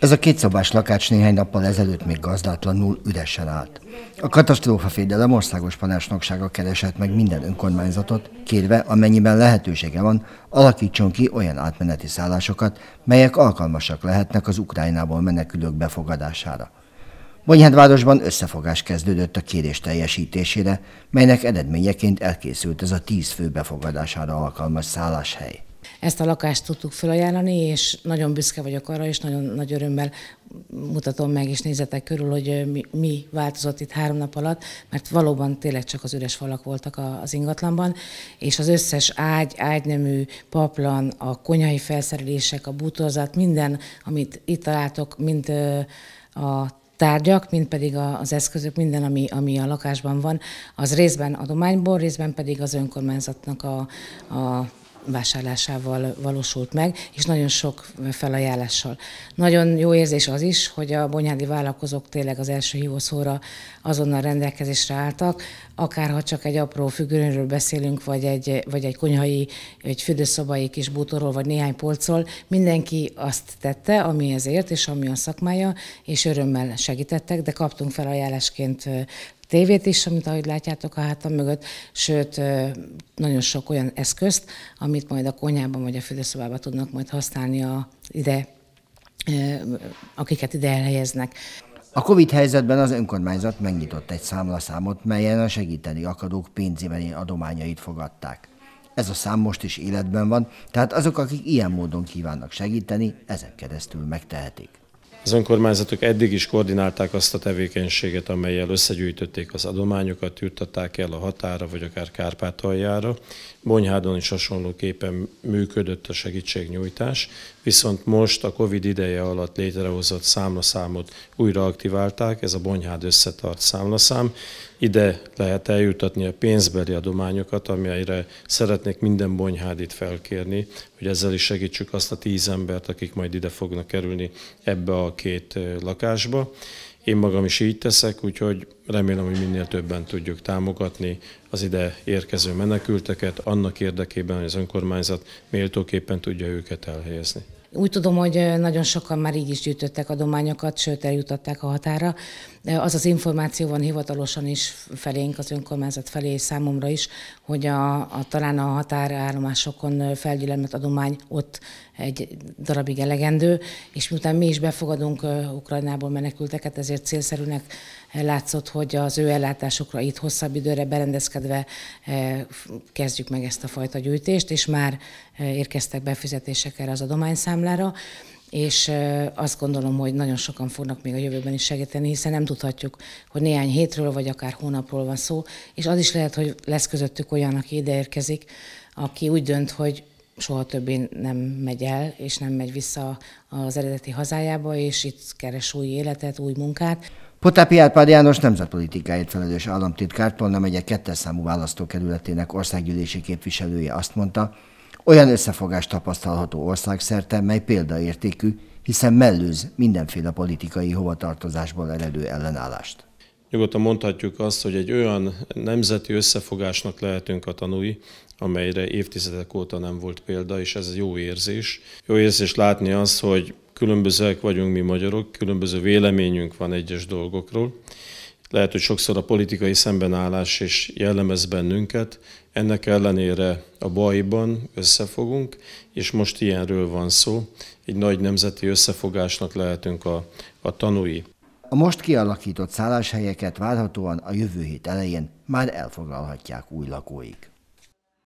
Ez a kétszobás lakács néhány nappal ezelőtt még gazdátlanul üresen állt. A fédelem országos panásnoksága keresett meg minden önkormányzatot, kérve, amennyiben lehetősége van, alakítson ki olyan átmeneti szállásokat, melyek alkalmasak lehetnek az Ukrajnából menekülők befogadására. Bonyhádvárosban összefogás kezdődött a kérés teljesítésére, melynek eredményeként elkészült ez a tíz fő befogadására alkalmas szálláshely. Ezt a lakást tudtuk felajánlani, és nagyon büszke vagyok arra, és nagyon nagy örömmel mutatom meg, és nézetek körül, hogy mi, mi változott itt három nap alatt, mert valóban tényleg csak az üres falak voltak az ingatlanban, és az összes ágy, ágynemű, paplan, a konyhai felszerelések, a bútorzat, minden, amit itt találtok, mint a tárgyak, mint pedig az eszközök, minden, ami, ami a lakásban van, az részben adományból, részben pedig az önkormányzatnak a, a vásárlásával valósult meg, és nagyon sok felajánlással. Nagyon jó érzés az is, hogy a Bonyhádi vállalkozók tényleg az első hívószóra azonnal rendelkezésre álltak, akár ha csak egy apró függönről beszélünk, vagy egy, vagy egy konyhai, egy fürdőszobai kis bútorról, vagy néhány polcról, mindenki azt tette, ami ezért, és ami a szakmája, és örömmel segítettek, de kaptunk felajánlásként tévét is, amit ahogy látjátok a hátam mögött, sőt, nagyon sok olyan eszközt, amit majd a konyhában vagy a fürdőszobában tudnak majd használni a ide, akiket ide elhelyeznek. A Covid helyzetben az önkormányzat megnyitott egy számlaszámot, melyen a segíteni akadók pénzében adományait fogadták. Ez a szám most is életben van, tehát azok, akik ilyen módon kívánnak segíteni, ezen keresztül megtehetik. Az önkormányzatok eddig is koordinálták azt a tevékenységet, amelyel összegyűjtötték az adományokat, juttatták el a határa, vagy akár Kárpátaljára. Bonyhádon is hasonlóképpen működött a segítségnyújtás, viszont most a Covid ideje alatt létrehozott számlaszámot újra aktiválták, ez a Bonyhád összetart számlaszám. Ide lehet eljutatni a pénzbeli adományokat, amelyre szeretnék minden bonyhádit felkérni, hogy ezzel is segítsük azt a tíz embert, akik majd ide fognak kerülni ebbe a két lakásba. Én magam is így teszek, úgyhogy Remélem, hogy minél többen tudjuk támogatni az ide érkező menekülteket, annak érdekében, hogy az önkormányzat méltóképpen tudja őket elhelyezni. Úgy tudom, hogy nagyon sokan már így is gyűjtöttek adományokat, sőt eljutatták a határa. Az az információ van hivatalosan is felénk, az önkormányzat felé és számomra is, hogy a, a talán a határállomásokon felgyülemlett adomány ott egy darabig elegendő, és miután mi is befogadunk Ukrajnából menekülteket, ezért célszerűnek látszott, hogy az ő ellátásokra itt hosszabb időre berendezkedve eh, kezdjük meg ezt a fajta gyűjtést, és már eh, érkeztek befizetések erre az adományszámlára és eh, azt gondolom, hogy nagyon sokan fognak még a jövőben is segíteni, hiszen nem tudhatjuk, hogy néhány hétről vagy akár hónapról van szó, és az is lehet, hogy lesz közöttük olyan, aki ide érkezik, aki úgy dönt, hogy soha többé nem megy el, és nem megy vissza az eredeti hazájába, és itt keres új életet, új munkát. Potápi Árpád János nemzetpolitikáért felelős államtitkár Polna megye kettes számú választókerületének országgyűlési képviselője azt mondta, olyan összefogás tapasztalható országszerte, mely példaértékű, hiszen mellőz mindenféle politikai hovatartozásból eredő ellenállást. Nyugodtan mondhatjuk azt, hogy egy olyan nemzeti összefogásnak lehetünk a tanúi, amelyre évtizedek óta nem volt példa, és ez jó érzés. Jó érzés látni az, hogy különbözőek vagyunk mi magyarok, különböző véleményünk van egyes dolgokról. Lehet, hogy sokszor a politikai szembenállás is jellemez bennünket, ennek ellenére a bajban összefogunk, és most ilyenről van szó, egy nagy nemzeti összefogásnak lehetünk a, a tanúi. A most kialakított szálláshelyeket várhatóan a jövő hét elején már elfoglalhatják új lakóik.